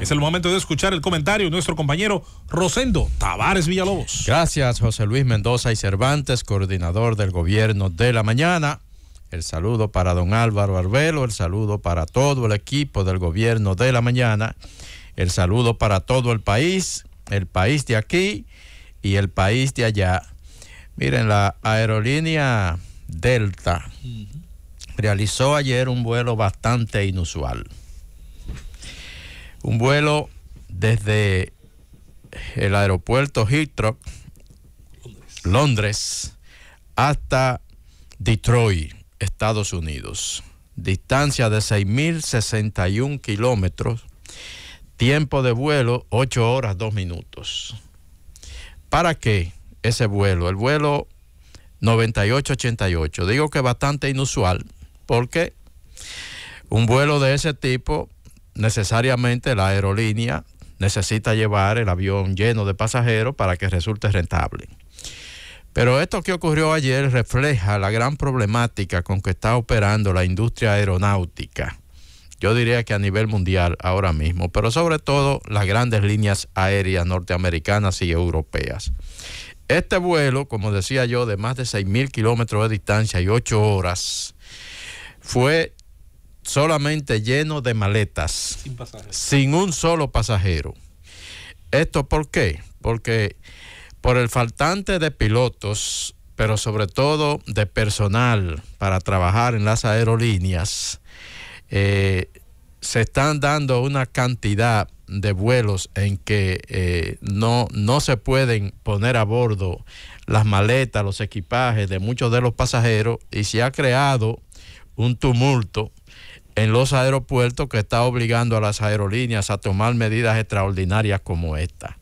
Es el momento de escuchar el comentario de nuestro compañero Rosendo Tavares Villalobos. Gracias, José Luis Mendoza y Cervantes, coordinador del gobierno de la mañana. El saludo para don Álvaro Arbelo, el saludo para todo el equipo del gobierno de la mañana, el saludo para todo el país, el país de aquí y el país de allá. Miren, la aerolínea Delta realizó ayer un vuelo bastante inusual un vuelo desde el aeropuerto Heathrow, Londres. hasta Detroit, Estados Unidos. Distancia de 6.061 kilómetros. Tiempo de vuelo 8 horas 2 minutos. ¿Para qué ese vuelo? El vuelo 9888. Digo que bastante inusual porque un vuelo de ese tipo necesariamente la aerolínea necesita llevar el avión lleno de pasajeros para que resulte rentable. Pero esto que ocurrió ayer refleja la gran problemática con que está operando la industria aeronáutica. Yo diría que a nivel mundial ahora mismo, pero sobre todo las grandes líneas aéreas norteamericanas y europeas. Este vuelo, como decía yo, de más de 6.000 kilómetros de distancia y 8 horas, fue solamente lleno de maletas, sin, un solo pasajero. ¿Esto por qué? Porque por el faltante de pilotos, pero sobre todo de personal para trabajar en las aerolíneas, eh, se están dando una cantidad de vuelos en que eh, no, no se pueden poner a bordo las maletas, los equipajes de muchos de los pasajeros y se ha creado un tumulto en los aeropuertos que está obligando a las aerolíneas a tomar medidas extraordinarias como esta.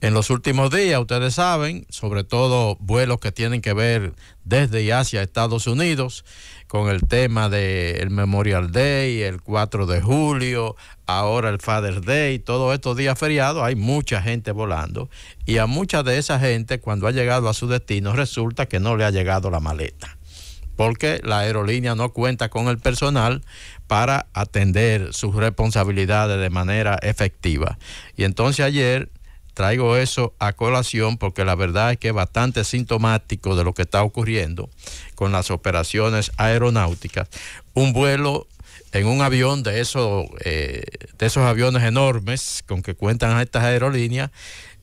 En los últimos días, ustedes saben, sobre todo vuelos que tienen que ver desde y hacia Estados Unidos, con el tema del Memorial Day, el 4 de julio, ahora el Father's Day, todos estos días feriados, hay mucha gente volando. Y a mucha de esa gente, cuando ha llegado a su destino, resulta que no le ha llegado la maleta porque la aerolínea no cuenta con el personal para atender sus responsabilidades de manera efectiva. Y entonces ayer traigo eso a colación porque la verdad es que es bastante sintomático de lo que está ocurriendo con las operaciones aeronáuticas. Un vuelo en un avión de, esos, eh, de esos aviones enormes con que cuentan estas aerolíneas,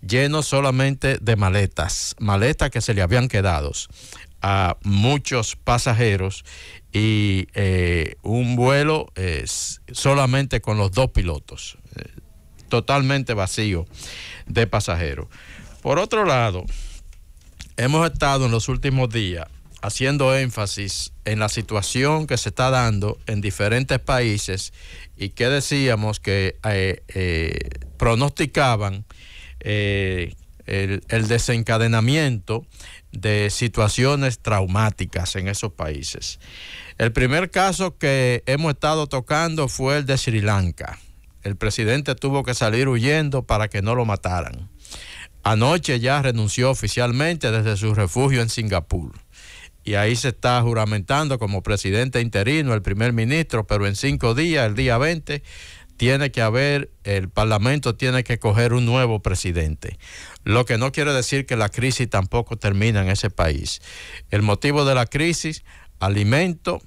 lleno solamente de maletas, maletas que se le habían quedado a muchos pasajeros y eh, un vuelo es eh, solamente con los dos pilotos, eh, totalmente vacío de pasajeros. Por otro lado, hemos estado en los últimos días haciendo énfasis en la situación que se está dando en diferentes países y que decíamos que pronosticaban el, el desencadenamiento de situaciones traumáticas en esos países. El primer caso que hemos estado tocando fue el de Sri Lanka. El presidente tuvo que salir huyendo para que no lo mataran. Anoche ya renunció oficialmente desde su refugio en Singapur. Y ahí se está juramentando como presidente interino el primer ministro, pero en cinco días, el día 20, tiene que haber, el Parlamento tiene que coger un nuevo presidente. Lo que no quiere decir que la crisis tampoco termina en ese país. El motivo de la crisis, alimento,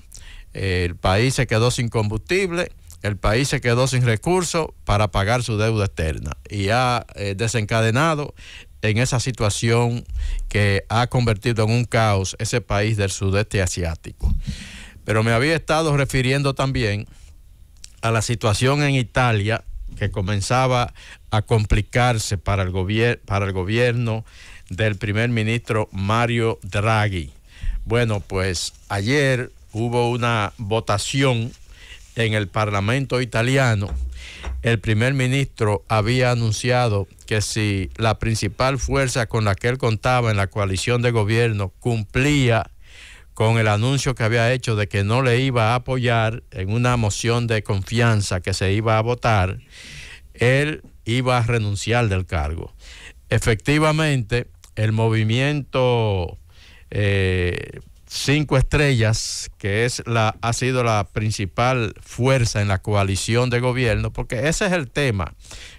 eh, el país se quedó sin combustible, el país se quedó sin recursos para pagar su deuda externa y ha eh, desencadenado en esa situación que ha convertido en un caos ese país del sudeste asiático. Pero me había estado refiriendo también a la situación en Italia que comenzaba a complicarse para el, para el gobierno del primer ministro Mario Draghi. Bueno, pues ayer hubo una votación en el Parlamento italiano. El primer ministro había anunciado que si la principal fuerza con la que él contaba en la coalición de gobierno cumplía con el anuncio que había hecho de que no le iba a apoyar en una moción de confianza que se iba a votar, él iba a renunciar del cargo. Efectivamente, el movimiento eh, Cinco Estrellas, que es la, ha sido la principal fuerza en la coalición de gobierno, porque ese es el tema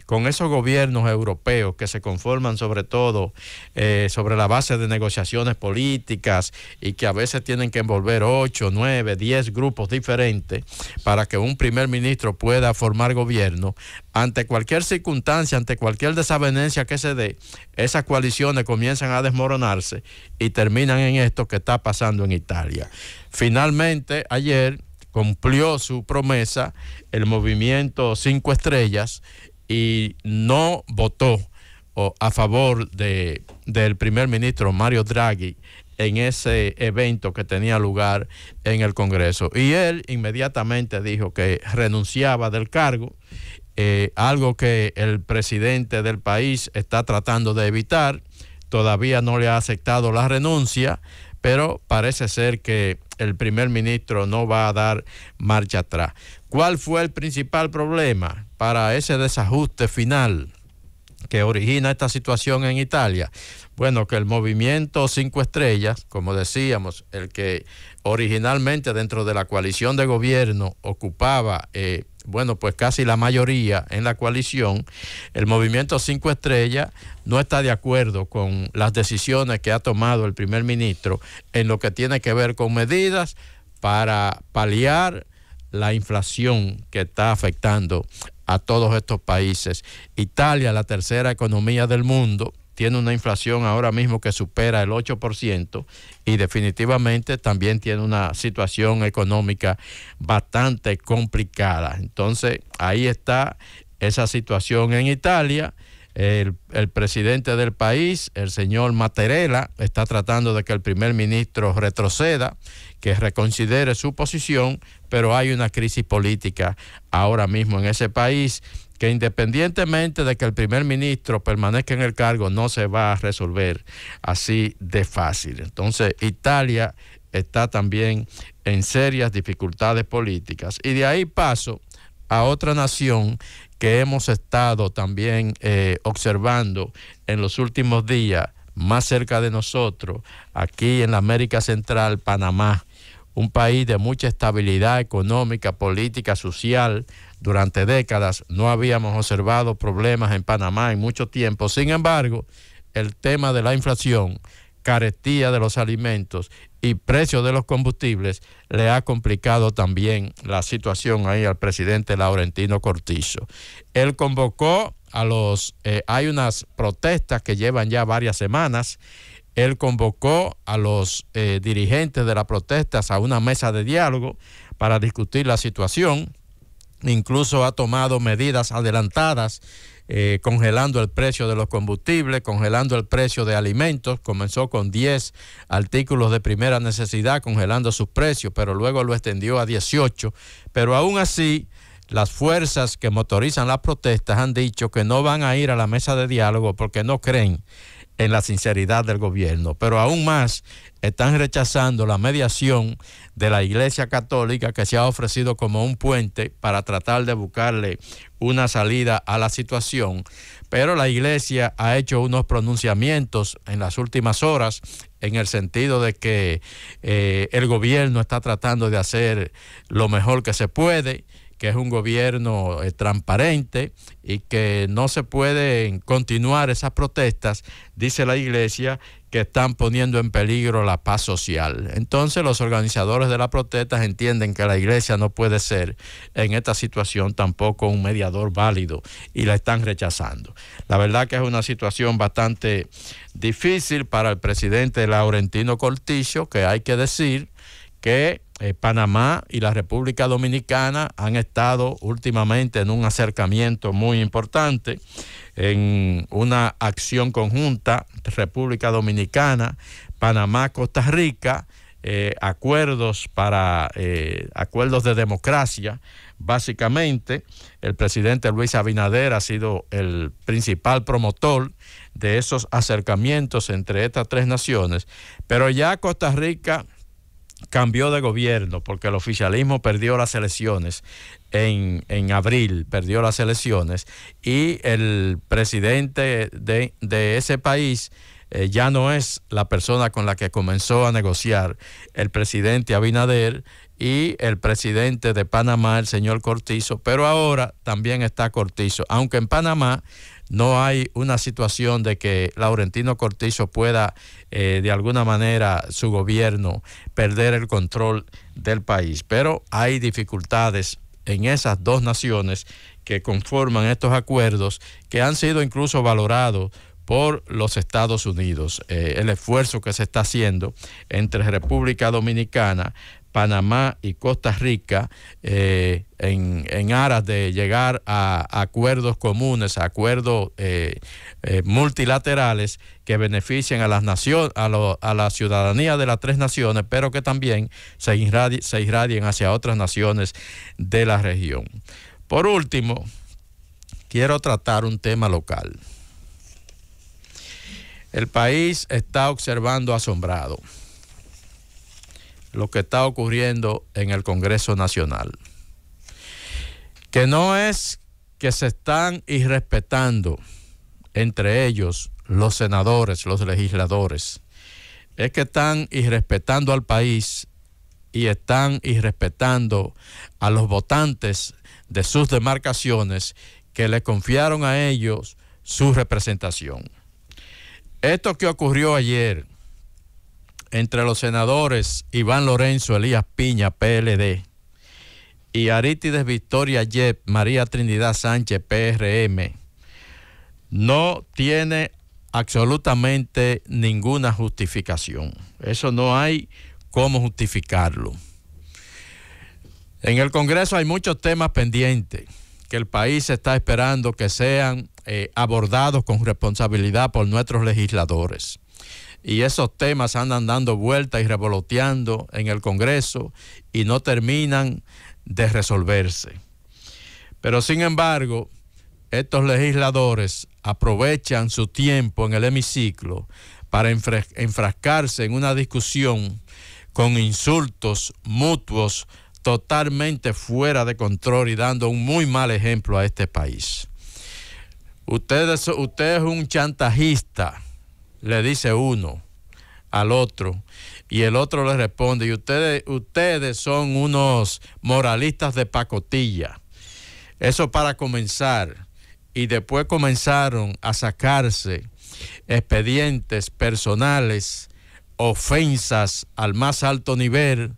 con esos gobiernos europeos que se conforman sobre todo eh, sobre la base de negociaciones políticas y que a veces tienen que envolver 8, 9, 10 grupos diferentes para que un primer ministro pueda formar gobierno, ante cualquier circunstancia, ante cualquier desavenencia que se dé, esas coaliciones comienzan a desmoronarse y terminan en esto que está pasando en Italia. Finalmente, ayer cumplió su promesa el movimiento Cinco Estrellas y no votó a favor de, del primer ministro Mario Draghi en ese evento que tenía lugar en el Congreso. Y él inmediatamente dijo que renunciaba del cargo, eh, algo que el presidente del país está tratando de evitar. Todavía no le ha aceptado la renuncia, pero parece ser que el primer ministro no va a dar marcha atrás. ¿Cuál fue el principal problema para ese desajuste final? que origina esta situación en Italia? Bueno, que el movimiento Cinco Estrellas, como decíamos, el que originalmente dentro de la coalición de gobierno ocupaba eh, bueno, pues casi la mayoría en la coalición, el movimiento Cinco Estrellas no está de acuerdo con las decisiones que ha tomado el primer ministro en lo que tiene que ver con medidas para paliar la inflación que está afectando a todos estos países. Italia, la tercera economía del mundo, tiene una inflación ahora mismo que supera el 8% y definitivamente también tiene una situación económica bastante complicada. Entonces, ahí está esa situación en Italia. El, presidente del país, el señor Materela, está tratando de que el primer ministro retroceda, que reconsidere su posición, pero hay una crisis política ahora mismo en ese país que independientemente de que el primer ministro permanezca en el cargo, no se va a resolver así de fácil. Entonces, Italia está también en serias dificultades políticas. Y de ahí paso a otra nación que hemos estado también eh, observando en los últimos días, más cerca de nosotros, aquí en la América Central, Panamá, un país de mucha estabilidad económica, política, social, durante décadas no habíamos observado problemas en Panamá en mucho tiempo. Sin embargo, el tema de la inflación, carestía de los alimentos y precio de los combustibles le ha complicado también la situación ahí al presidente Laurentino Cortizo. Él convocó a los, eh, hay unas protestas que llevan ya varias semanas, él convocó a los eh, dirigentes de las protestas a una mesa de diálogo para discutir la situación incluso ha tomado medidas adelantadas, eh, congelando el precio de los combustibles, congelando el precio de alimentos, comenzó con 10 artículos de primera necesidad, congelando sus precios, pero luego lo extendió a 18, pero aún así... Las fuerzas que motorizan las protestas han dicho que no van a ir a la mesa de diálogo porque no creen en la sinceridad del gobierno, pero aún más están rechazando la mediación de la Iglesia Católica que se ha ofrecido como un puente para tratar de buscarle una salida a la situación, pero la Iglesia ha hecho unos pronunciamientos en las últimas horas en el sentido de que eh, el gobierno está tratando de hacer lo mejor que se puede, que es un gobierno eh, transparente y que no se pueden continuar esas protestas, dice la iglesia, que están poniendo en peligro la paz social. Entonces los organizadores de las protestas entienden que la iglesia no puede ser en esta situación tampoco un mediador válido y la están rechazando. La verdad que es una situación bastante difícil para el presidente Laurentino Corticio, que hay que decir que eh, Panamá y la República Dominicana han estado últimamente en un acercamiento muy importante, en una acción conjunta República Dominicana, Panamá, Costa Rica, eh, acuerdos para eh, acuerdos de democracia. Básicamente, el presidente Luis Abinader ha sido el principal promotor de esos acercamientos entre estas tres naciones, pero ya Costa Rica cambió de gobierno porque el oficialismo perdió las elecciones en, abril, perdió las elecciones y el presidente de, ese país eh, ya no es la persona con la que comenzó a negociar el presidente Abinader y el presidente de Panamá, el señor Cortizo, pero ahora también está Cortizo, aunque en Panamá no hay una situación de que Laurentino Cortizo pueda, eh, de alguna manera, su gobierno perder el control del país. Pero hay dificultades en esas dos naciones que conforman estos acuerdos que han sido incluso valorados por los Estados Unidos, eh, el esfuerzo que se está haciendo entre República Dominicana Panamá y Costa Rica eh, en, aras de llegar a, acuerdos comunes, acuerdos eh, eh, multilaterales que beneficien a, las a, la ciudadanía de las tres naciones, pero que también se irradien hacia otras naciones de la región. Por último, quiero tratar un tema local. El país está observando asombrado lo que está ocurriendo en el Congreso Nacional. Que no es que se están irrespetando entre ellos los senadores, los legisladores, es que están irrespetando al país y están irrespetando a los votantes de sus demarcaciones que le confiaron a ellos su representación. Esto que ocurrió ayer, entre los senadores Iván Lorenzo, Elías Piña, PLD, y Arítides Victoria Yep, María Trinidad Sánchez, PRM, no tiene absolutamente ninguna justificación. Eso no hay cómo justificarlo. En el Congreso hay muchos temas pendientes que el país está esperando que sean eh, abordados con responsabilidad por nuestros legisladores y esos temas andan dando vueltas y revoloteando en el Congreso y no terminan de resolverse. Pero sin embargo, estos legisladores aprovechan su tiempo en el hemiciclo para enfrascarse en una discusión con insultos mutuos totalmente fuera de control y dando un muy mal ejemplo a este país. Usted es, es un chantajista le dice uno al otro y el otro le responde, y ustedes, ustedes son unos moralistas de pacotilla. Eso para comenzar. Y después comenzaron a sacarse expedientes personales, ofensas al más alto nivel,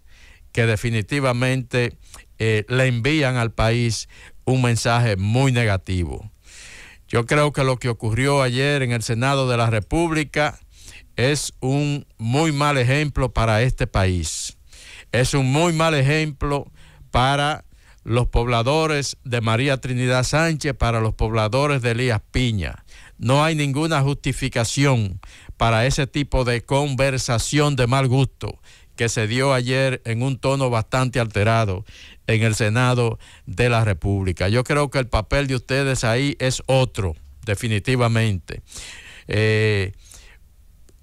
que definitivamente eh, le envían al país un mensaje muy negativo. Yo creo que lo que ocurrió ayer en el Senado de la República es un muy mal ejemplo para este país. Es un muy mal ejemplo para los pobladores de María Trinidad Sánchez, para los pobladores de Elías Piña. No hay ninguna justificación para ese tipo de conversación de mal gusto que se dio ayer en un tono bastante alterado en el Senado de la República. Yo creo que el papel de ustedes ahí es otro, definitivamente. Eh,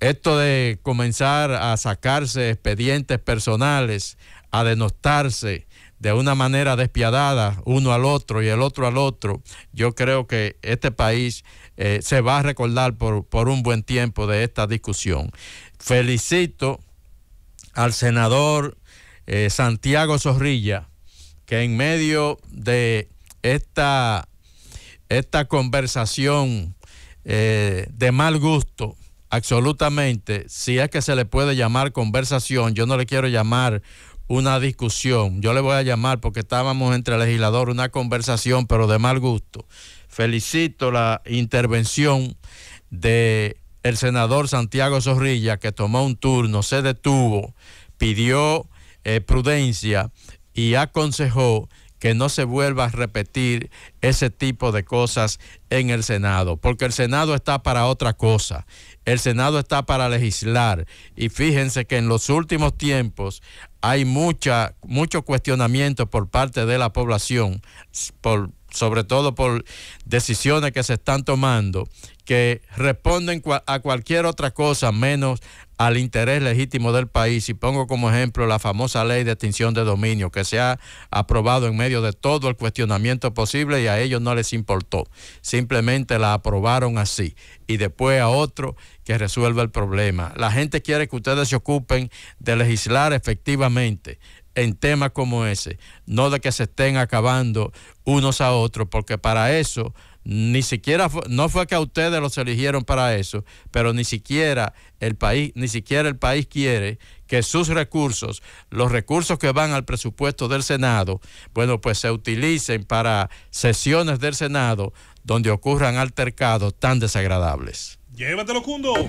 esto de comenzar a sacarse expedientes personales, a denostarse de una manera despiadada uno al otro y el otro al otro, yo creo que este país eh, se va a recordar por, por un buen tiempo de esta discusión. Felicito al senador eh, Santiago Zorrilla, que en medio de esta, esta conversación eh, de mal gusto, absolutamente, si es que se le puede llamar conversación, yo no le quiero llamar una discusión, yo le voy a llamar porque estábamos entre legisladores, legislador una conversación, pero de mal gusto. Felicito la intervención de el senador Santiago Zorrilla, que tomó un turno, se detuvo, pidió eh, prudencia y aconsejó que no se vuelva a repetir ese tipo de cosas en el Senado, porque el Senado está para otra cosa, el Senado está para legislar y fíjense que en los últimos tiempos hay mucha, mucho cuestionamiento por parte de la población por, sobre todo por decisiones que se están tomando que responden a cualquier otra cosa menos al interés legítimo del país. Y pongo como ejemplo la famosa ley de extinción de dominio que se ha aprobado en medio de todo el cuestionamiento posible y a ellos no les importó. Simplemente la aprobaron así y después a otro que resuelva el problema. La gente quiere que ustedes se ocupen de legislar efectivamente en temas como ese, no de que se estén acabando unos a otros, porque para eso ni siquiera no fue que a ustedes los eligieron para eso, pero ni siquiera el país, ni siquiera el país quiere que sus recursos, los recursos que van al presupuesto del Senado, bueno, pues se utilicen para sesiones del Senado donde ocurran altercados tan desagradables. Llévatelo, Cundo.